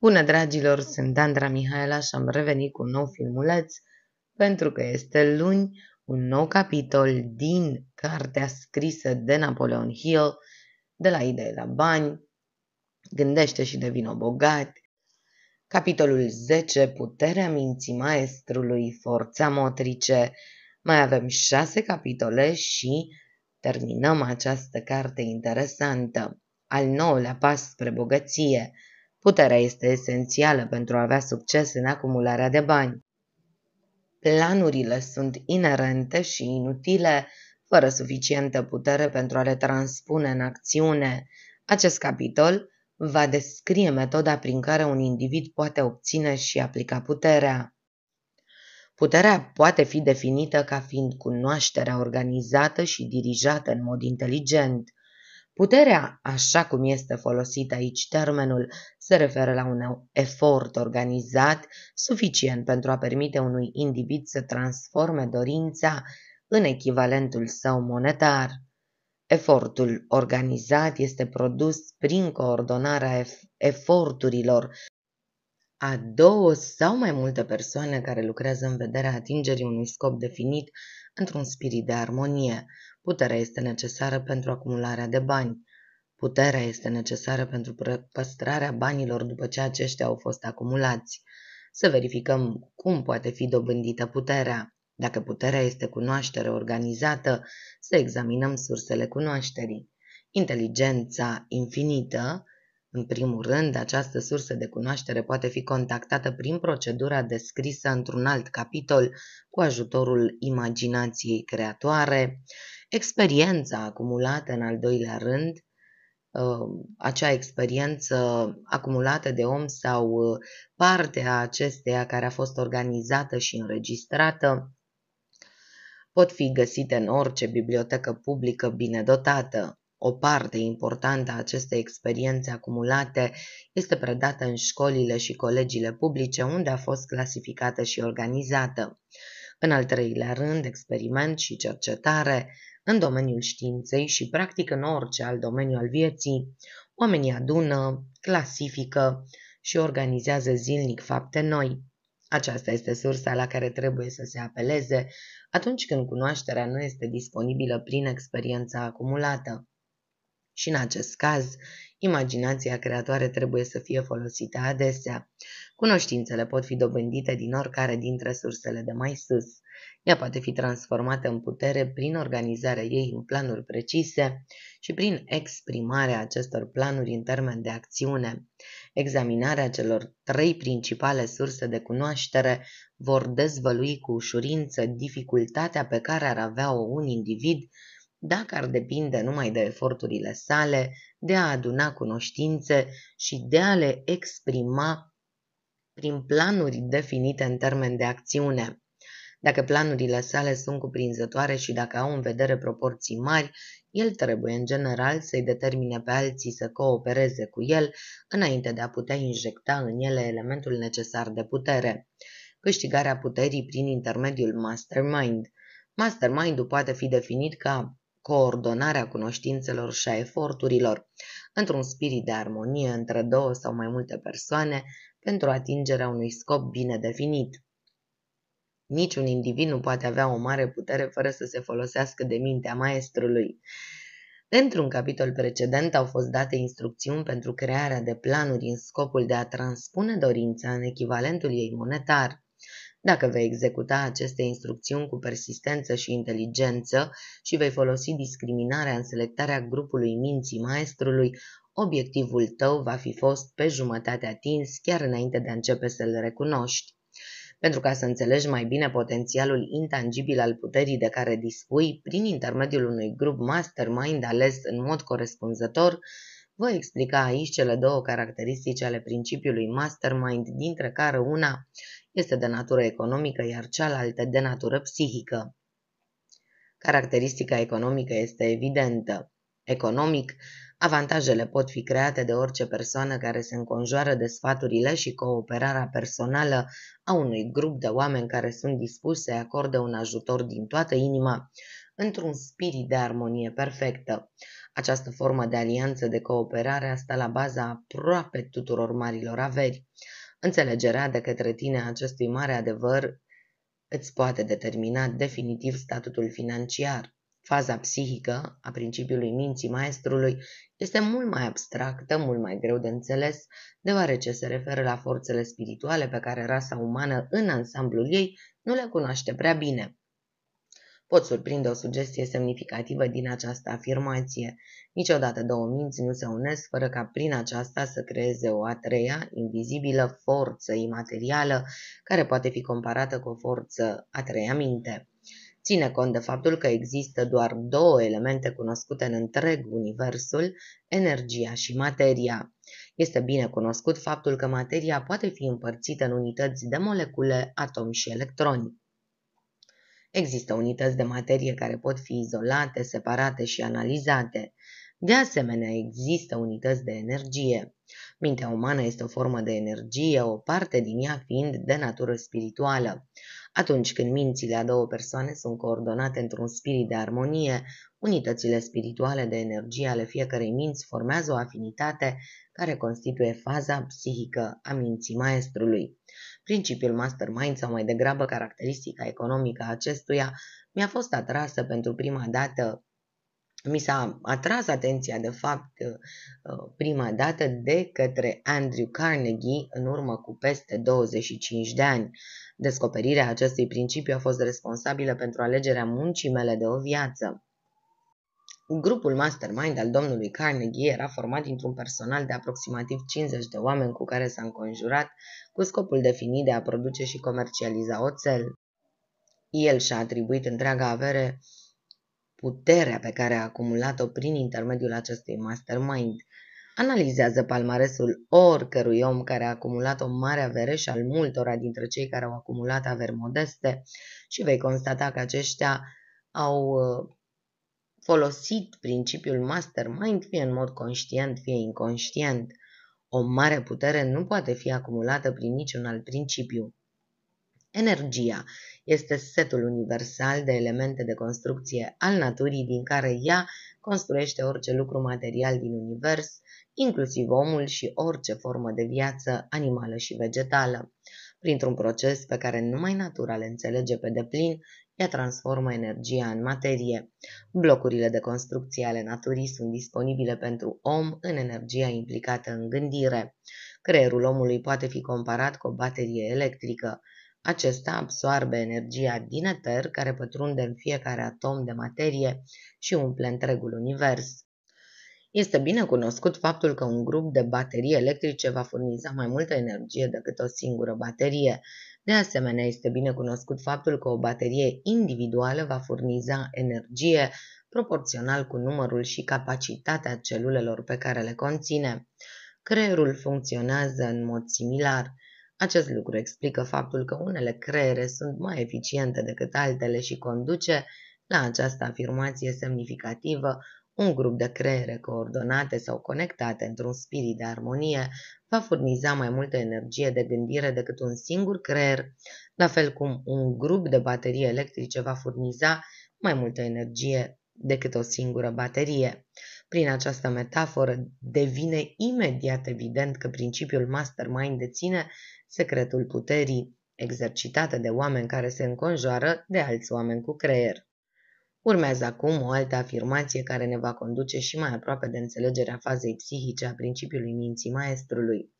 Bună dragilor, sunt Andra Mihaela și am revenit cu un nou filmuleț pentru că este luni un nou capitol din cartea scrisă de Napoleon Hill de la idei la bani, gândește și devină bogat. Capitolul 10, puterea minții maestrului, forța motrice. Mai avem șase capitole și terminăm această carte interesantă. Al nouălea pas spre bogăție – Puterea este esențială pentru a avea succes în acumularea de bani. Planurile sunt inerente și inutile, fără suficientă putere pentru a le transpune în acțiune. Acest capitol va descrie metoda prin care un individ poate obține și aplica puterea. Puterea poate fi definită ca fiind cunoașterea organizată și dirijată în mod inteligent. Puterea, așa cum este folosit aici termenul, se referă la un efort organizat suficient pentru a permite unui individ să transforme dorința în echivalentul său monetar. Efortul organizat este produs prin coordonarea eforturilor a două sau mai multe persoane care lucrează în vederea atingerii unui scop definit într-un spirit de armonie. Puterea este necesară pentru acumularea de bani. Puterea este necesară pentru păstrarea banilor după ce aceștia au fost acumulați. Să verificăm cum poate fi dobândită puterea. Dacă puterea este cunoaștere organizată, să examinăm sursele cunoașterii. Inteligența infinită în primul rând, această sursă de cunoaștere poate fi contactată prin procedura descrisă într-un alt capitol cu ajutorul imaginației creatoare, experiența acumulată în al doilea rând, uh, acea experiență acumulată de om sau uh, partea acesteia care a fost organizată și înregistrată, pot fi găsite în orice bibliotecă publică bine dotată. O parte importantă a acestei experiențe acumulate este predată în școlile și colegiile publice unde a fost clasificată și organizată. În al treilea rând, experiment și cercetare în domeniul științei și practic în orice alt domeniu al vieții, oamenii adună, clasifică și organizează zilnic fapte noi. Aceasta este sursa la care trebuie să se apeleze atunci când cunoașterea nu este disponibilă prin experiența acumulată. Și în acest caz, imaginația creatoare trebuie să fie folosită adesea. Cunoștințele pot fi dobândite din oricare dintre sursele de mai sus. Ea poate fi transformată în putere prin organizarea ei în planuri precise și prin exprimarea acestor planuri în termen de acțiune. Examinarea celor trei principale surse de cunoaștere vor dezvălui cu ușurință dificultatea pe care ar avea-o un individ dacă ar depinde numai de eforturile sale de a aduna cunoștințe și de a le exprima prin planuri definite în termen de acțiune. Dacă planurile sale sunt cuprinzătoare și dacă au în vedere proporții mari, el trebuie în general să-i determine pe alții să coopereze cu el înainte de a putea injecta în ele elementul necesar de putere. Câștigarea puterii prin intermediul mastermind. Mastermind-ul poate fi definit ca coordonarea cunoștințelor și a eforturilor, într-un spirit de armonie între două sau mai multe persoane pentru atingerea unui scop bine definit. Niciun individ nu poate avea o mare putere fără să se folosească de mintea maestrului. Într-un capitol precedent au fost date instrucțiuni pentru crearea de planuri în scopul de a transpune dorința în echivalentul ei monetar. Dacă vei executa aceste instrucțiuni cu persistență și inteligență și vei folosi discriminarea în selectarea grupului minții maestrului, obiectivul tău va fi fost pe jumătate atins chiar înainte de a începe să-l recunoști. Pentru ca să înțelegi mai bine potențialul intangibil al puterii de care dispui prin intermediul unui grup mastermind ales în mod corespunzător, voi explica aici cele două caracteristici ale principiului mastermind, dintre care una este de natură economică, iar cealaltă de natură psihică. Caracteristica economică este evidentă. Economic, avantajele pot fi create de orice persoană care se înconjoară de sfaturile și cooperarea personală a unui grup de oameni care sunt dispuși să acorde un ajutor din toată inima, într-un spirit de armonie perfectă. Această formă de alianță de cooperare a stat la baza aproape tuturor marilor averi. Înțelegerea de către tine acestui mare adevăr îți poate determina definitiv statutul financiar. Faza psihică a principiului minții maestrului este mult mai abstractă, mult mai greu de înțeles, deoarece se referă la forțele spirituale pe care rasa umană în ansamblul ei nu le cunoaște prea bine. Pot surprinde o sugestie semnificativă din această afirmație. Niciodată două minți nu se unesc fără ca prin aceasta să creeze o a treia, invizibilă forță imaterială, care poate fi comparată cu o forță a treia minte. Ține cont de faptul că există doar două elemente cunoscute în întreg universul, energia și materia. Este bine cunoscut faptul că materia poate fi împărțită în unități de molecule, atomi și electroni. Există unități de materie care pot fi izolate, separate și analizate. De asemenea, există unități de energie. Mintea umană este o formă de energie, o parte din ea fiind de natură spirituală. Atunci când mințile a două persoane sunt coordonate într-un spirit de armonie, unitățile spirituale de energie ale fiecărei minți formează o afinitate care constituie faza psihică a minții maestrului. Principiul mastermind sau mai degrabă caracteristica economică a acestuia mi-a fost atrasă pentru prima dată mi s-a atras atenția, de fapt, uh, prima dată de către Andrew Carnegie în urmă cu peste 25 de ani. Descoperirea acestui principiu a fost responsabilă pentru alegerea muncii mele de o viață. Grupul mastermind al domnului Carnegie era format dintr-un personal de aproximativ 50 de oameni cu care s-a înconjurat cu scopul definit de a produce și comercializa oțel. El și-a atribuit întreaga avere puterea pe care a acumulat-o prin intermediul acestui mastermind. Analizează palmaresul oricărui om care a acumulat o mare avere și al multora dintre cei care au acumulat averi modeste și vei constata că aceștia au uh, folosit principiul mastermind, fie în mod conștient, fie inconștient. O mare putere nu poate fi acumulată prin niciun alt principiu. Energia este setul universal de elemente de construcție al naturii din care ea construiește orice lucru material din univers, inclusiv omul și orice formă de viață animală și vegetală. Printr-un proces pe care numai natura le înțelege pe deplin, ea transformă energia în materie. Blocurile de construcție ale naturii sunt disponibile pentru om în energia implicată în gândire. Creierul omului poate fi comparat cu o baterie electrică. Acesta absoarbe energia din eter care pătrunde în fiecare atom de materie și umple întregul univers. Este bine cunoscut faptul că un grup de baterii electrice va furniza mai multă energie decât o singură baterie. De asemenea, este bine cunoscut faptul că o baterie individuală va furniza energie proporțional cu numărul și capacitatea celulelor pe care le conține. Creierul funcționează în mod similar – acest lucru explică faptul că unele creiere sunt mai eficiente decât altele și conduce la această afirmație semnificativă un grup de creiere coordonate sau conectate într-un spirit de armonie va furniza mai multă energie de gândire decât un singur creier, la fel cum un grup de baterii electrice va furniza mai multă energie decât o singură baterie. Prin această metaforă devine imediat evident că principiul mastermind deține secretul puterii exercitate de oameni care se înconjoară de alți oameni cu creier. Urmează acum o altă afirmație care ne va conduce și mai aproape de înțelegerea fazei psihice a principiului minții maestrului.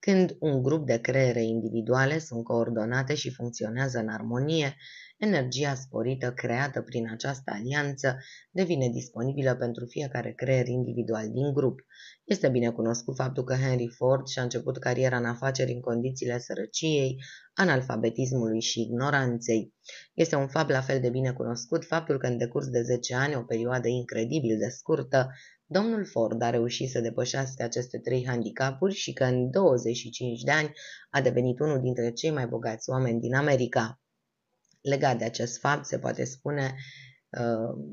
Când un grup de creiere individuale sunt coordonate și funcționează în armonie, energia sporită creată prin această alianță devine disponibilă pentru fiecare creier individual din grup. Este bine cunoscut faptul că Henry Ford și-a început cariera în afaceri în condițiile sărăciei, analfabetismului și ignoranței. Este un fapt la fel de bine cunoscut faptul că în decurs de 10 ani, o perioadă incredibil de scurtă, Domnul Ford a reușit să depășească aceste trei handicapuri și că în 25 de ani a devenit unul dintre cei mai bogați oameni din America. Legat de acest fapt, se poate spune uh,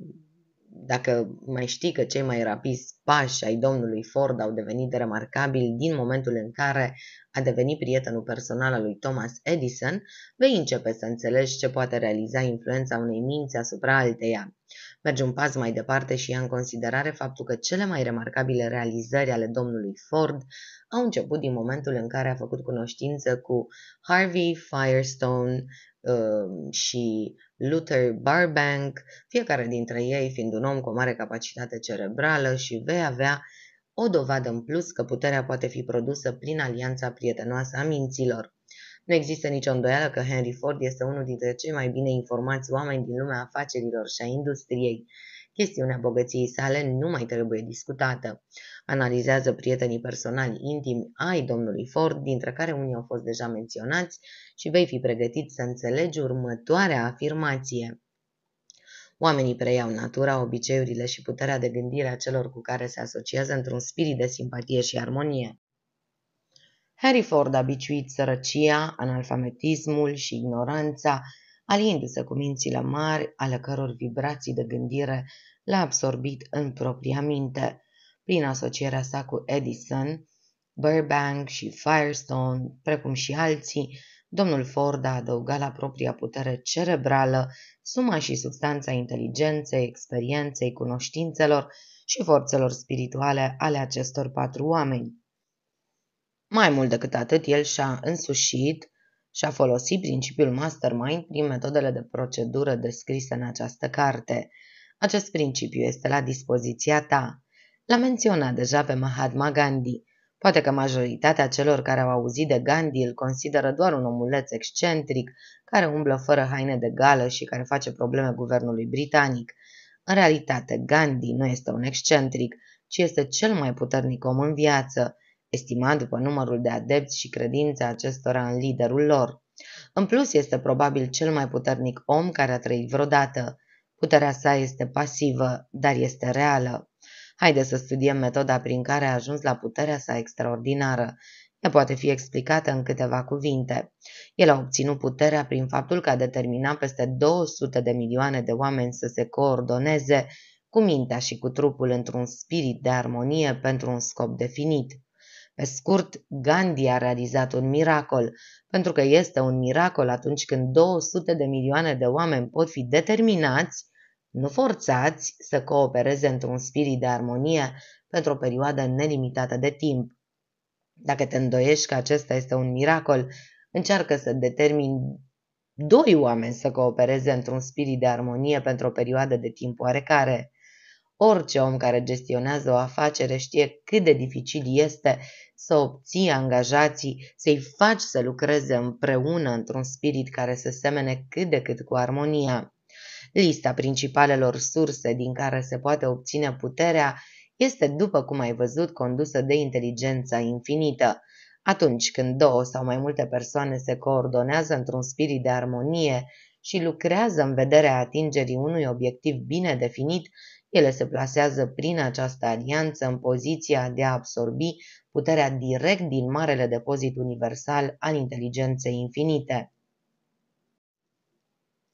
dacă mai știi că cei mai rapizi pași ai domnului Ford au devenit remarcabili din momentul în care a devenit prietenul personal al lui Thomas Edison, vei începe să înțelegi ce poate realiza influența unei minți asupra alteia. Merge un pas mai departe și ia în considerare faptul că cele mai remarcabile realizări ale domnului Ford au început din momentul în care a făcut cunoștință cu Harvey Firestone uh, și Luther Barbank, fiecare dintre ei fiind un om cu o mare capacitate cerebrală și vei avea o dovadă în plus că puterea poate fi produsă prin alianța prietenoasă a minților. Nu există nicio îndoială că Henry Ford este unul dintre cei mai bine informați oameni din lumea afacerilor și a industriei. Chestiunea bogăției sale nu mai trebuie discutată. Analizează prietenii personali intimi ai domnului Ford, dintre care unii au fost deja menționați, și vei fi pregătit să înțelegi următoarea afirmație. Oamenii preiau natura, obiceiurile și puterea de gândire a celor cu care se asociază într-un spirit de simpatie și armonie. Harry Ford a biciuit sărăcia, analfabetismul și ignoranța, aliindu-se cu mințile mari, ale căror vibrații de gândire le-a absorbit în propria minte. Prin asocierea sa cu Edison, Burbank și Firestone, precum și alții, domnul Ford a adăugat la propria putere cerebrală suma și substanța inteligenței, experienței, cunoștințelor și forțelor spirituale ale acestor patru oameni. Mai mult decât atât, el și-a însușit și a folosi principiul mastermind prin metodele de procedură descrise în această carte. Acest principiu este la dispoziția ta. L-a menționat deja pe Mahatma Gandhi. Poate că majoritatea celor care au auzit de Gandhi îl consideră doar un omuleț excentric, care umblă fără haine de gală și care face probleme guvernului britanic. În realitate, Gandhi nu este un excentric, ci este cel mai puternic om în viață estimat după numărul de adepți și credința acestora în liderul lor. În plus, este probabil cel mai puternic om care a trăit vreodată. Puterea sa este pasivă, dar este reală. Haideți să studiem metoda prin care a ajuns la puterea sa extraordinară. Ea poate fi explicată în câteva cuvinte. El a obținut puterea prin faptul că a determinat peste 200 de milioane de oameni să se coordoneze cu mintea și cu trupul într-un spirit de armonie pentru un scop definit. Pe scurt, Gandhi a realizat un miracol, pentru că este un miracol atunci când 200 de milioane de oameni pot fi determinați, nu forțați, să coopereze într-un spirit de armonie pentru o perioadă nelimitată de timp. Dacă te îndoiești că acesta este un miracol, încearcă să determini doi oameni să coopereze într-un spirit de armonie pentru o perioadă de timp oarecare. Orice om care gestionează o afacere știe cât de dificil este să obții angajații, să-i faci să lucreze împreună într-un spirit care să semene cât de cât cu armonia. Lista principalelor surse din care se poate obține puterea este, după cum ai văzut, condusă de inteligența infinită. Atunci când două sau mai multe persoane se coordonează într-un spirit de armonie și lucrează în vederea atingerii unui obiectiv bine definit, ele se plasează prin această alianță în poziția de a absorbi puterea direct din marele depozit universal al inteligenței infinite.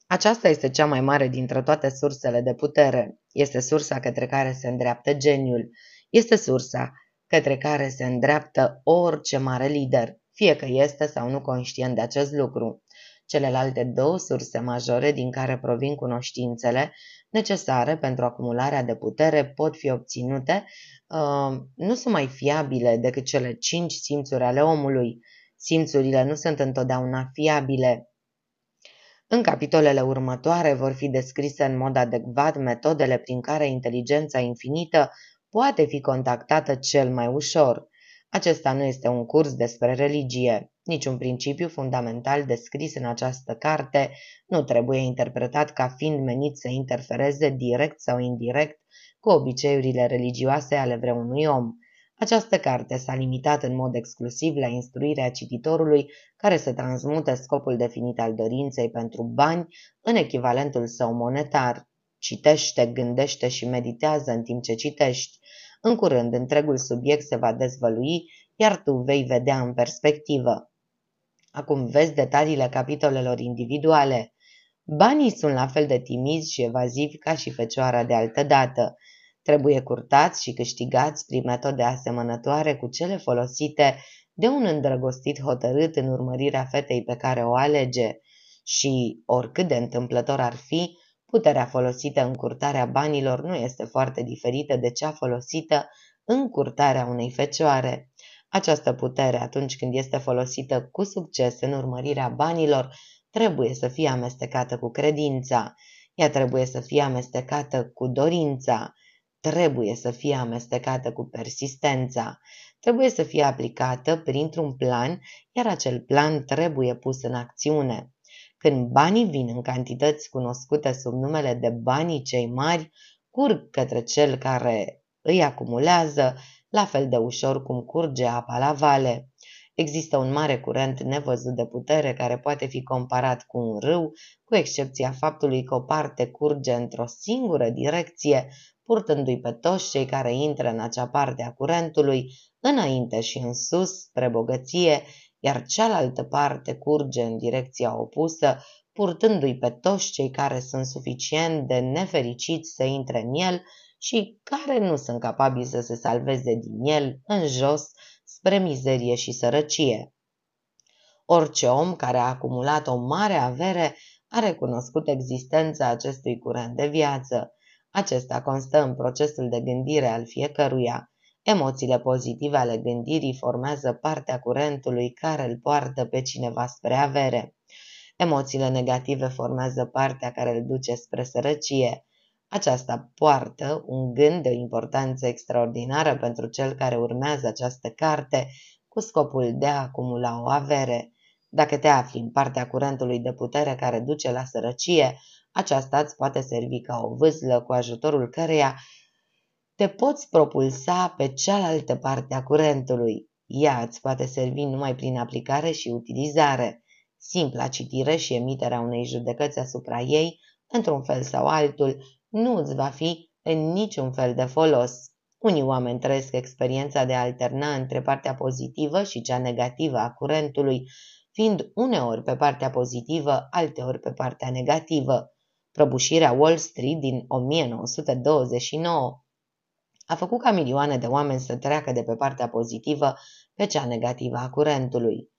Aceasta este cea mai mare dintre toate sursele de putere. Este sursa către care se îndreaptă geniul. Este sursa către care se îndreaptă orice mare lider, fie că este sau nu conștient de acest lucru. Celelalte două surse majore din care provin cunoștințele necesare pentru acumularea de putere pot fi obținute, uh, nu sunt mai fiabile decât cele cinci simțuri ale omului. Simțurile nu sunt întotdeauna fiabile. În capitolele următoare vor fi descrise în mod adecvat metodele prin care inteligența infinită poate fi contactată cel mai ușor. Acesta nu este un curs despre religie. Niciun principiu fundamental descris în această carte nu trebuie interpretat ca fiind menit să interfereze direct sau indirect cu obiceiurile religioase ale vreunui om. Această carte s-a limitat în mod exclusiv la instruirea cititorului care să transmute scopul definit al dorinței pentru bani în echivalentul său monetar. Citește, gândește și meditează în timp ce citești. În curând, întregul subiect se va dezvălui, iar tu vei vedea în perspectivă. Acum vezi detaliile capitolelor individuale. Banii sunt la fel de timizi și evazivi ca și fecioara de altă dată. Trebuie curtați și câștigați prin metode asemănătoare cu cele folosite de un îndrăgostit hotărât în urmărirea fetei pe care o alege. Și, oricât de întâmplător ar fi, puterea folosită în curtarea banilor nu este foarte diferită de cea folosită în curtarea unei fecioare. Această putere, atunci când este folosită cu succes în urmărirea banilor, trebuie să fie amestecată cu credința, ea trebuie să fie amestecată cu dorința, trebuie să fie amestecată cu persistența, trebuie să fie aplicată printr-un plan, iar acel plan trebuie pus în acțiune. Când banii vin în cantități cunoscute sub numele de banii cei mari, curg către cel care îi acumulează la fel de ușor cum curge apa la vale. Există un mare curent nevăzut de putere care poate fi comparat cu un râu, cu excepția faptului că o parte curge într-o singură direcție, purtându-i pe toți cei care intră în acea parte a curentului, înainte și în sus, spre bogăție, iar cealaltă parte curge în direcția opusă, purtându-i pe toți cei care sunt suficient de nefericiți să intre în el și care nu sunt capabili să se salveze din el în jos spre mizerie și sărăcie. Orice om care a acumulat o mare avere a recunoscut existența acestui curent de viață. Acesta constă în procesul de gândire al fiecăruia. Emoțiile pozitive ale gândirii formează partea curentului care îl poartă pe cineva spre avere. Emoțiile negative formează partea care îl duce spre sărăcie. Aceasta poartă un gând de o importanță extraordinară pentru cel care urmează această carte cu scopul de a acumula o avere. Dacă te afli în partea curentului de putere care duce la sărăcie, aceasta îți poate servi ca o vâzlă cu ajutorul căreia te poți propulsa pe cealaltă parte a curentului. Ea îți poate servi numai prin aplicare și utilizare. Simpla citire și emiterea unei judecăți asupra ei, într-un fel sau altul, nu îți va fi în niciun fel de folos. Unii oameni trăiesc experiența de a alterna între partea pozitivă și cea negativă a curentului, fiind uneori pe partea pozitivă, alteori pe partea negativă. Prăbușirea Wall Street din 1929 a făcut ca milioane de oameni să treacă de pe partea pozitivă pe cea negativă a curentului.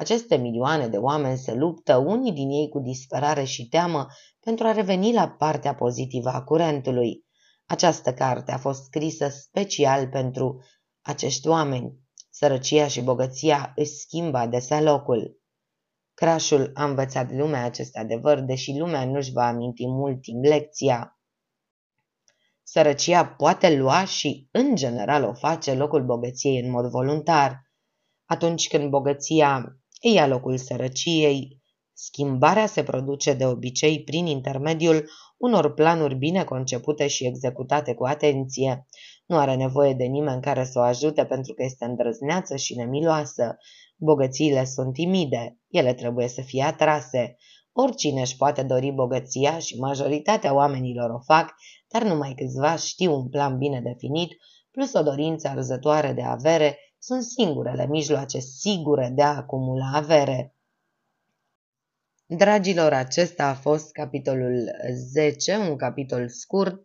Aceste milioane de oameni se luptă, unii din ei cu disperare și teamă, pentru a reveni la partea pozitivă a curentului. Această carte a fost scrisă special pentru acești oameni. Sărăcia și bogăția își schimbă adesea locul. Crașul a învățat lumea acest adevăr, deși lumea nu-și va aminti mult timp lecția. Sărăcia poate lua și, în general, o face locul bogăției în mod voluntar. Atunci când bogăția ia locul sărăciei. Schimbarea se produce de obicei prin intermediul unor planuri bine concepute și executate cu atenție. Nu are nevoie de nimeni care să o ajute pentru că este îndrăzneață și nemiloasă. Bogățiile sunt timide, ele trebuie să fie atrase. Oricine își poate dori bogăția și majoritatea oamenilor o fac, dar numai câțiva știu un plan bine definit, plus o dorință arzătoare de avere sunt singurele mijloace sigure de a acumula avere. Dragilor, acesta a fost capitolul 10, un capitol scurt,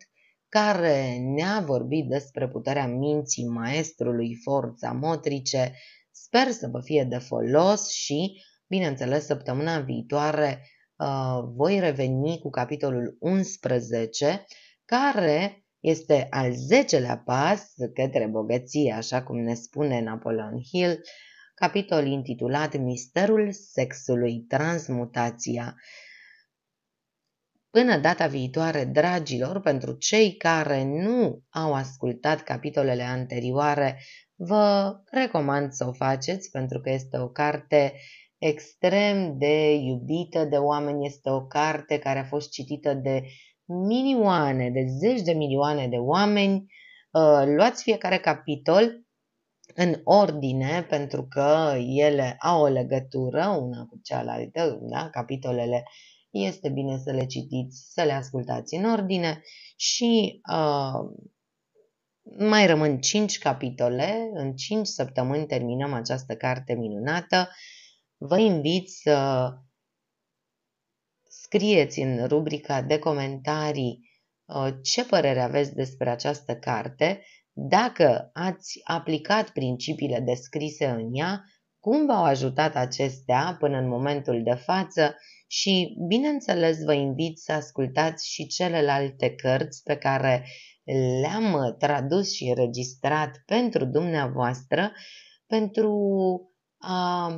care ne-a vorbit despre puterea minții maestrului, forța motrice. Sper să vă fie de folos și, bineînțeles, săptămâna viitoare uh, voi reveni cu capitolul 11, care este al zecelea pas către bogăție, așa cum ne spune Napoleon Hill, capitol intitulat Misterul sexului, transmutația. Până data viitoare, dragilor, pentru cei care nu au ascultat capitolele anterioare, vă recomand să o faceți pentru că este o carte extrem de iubită de oameni, este o carte care a fost citită de milioane, de zeci de milioane de oameni, uh, luați fiecare capitol în ordine, pentru că ele au o legătură una cu cealaltă, da? capitolele este bine să le citiți, să le ascultați în ordine și uh, mai rămân 5 capitole, în 5 săptămâni terminăm această carte minunată. Vă invit să Scrieți în rubrica de comentarii uh, ce părere aveți despre această carte, dacă ați aplicat principiile descrise în ea, cum v-au ajutat acestea până în momentul de față și, bineînțeles, vă invit să ascultați și celelalte cărți pe care le-am tradus și registrat pentru dumneavoastră pentru a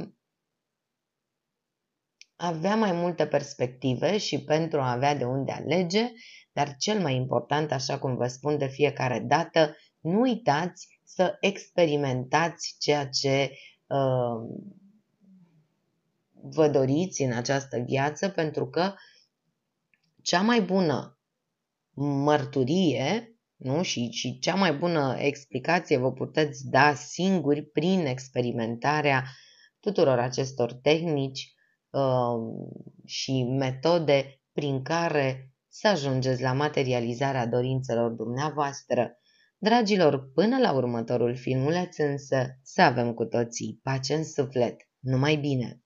avea mai multe perspective și pentru a avea de unde alege, dar cel mai important, așa cum vă spun de fiecare dată, nu uitați să experimentați ceea ce uh, vă doriți în această viață, pentru că cea mai bună mărturie nu? Și, și cea mai bună explicație vă puteți da singuri prin experimentarea tuturor acestor tehnici, Um, și metode prin care să ajungeți la materializarea dorințelor dumneavoastră. Dragilor, până la următorul filmuleț însă, să avem cu toții pace în suflet. Numai bine!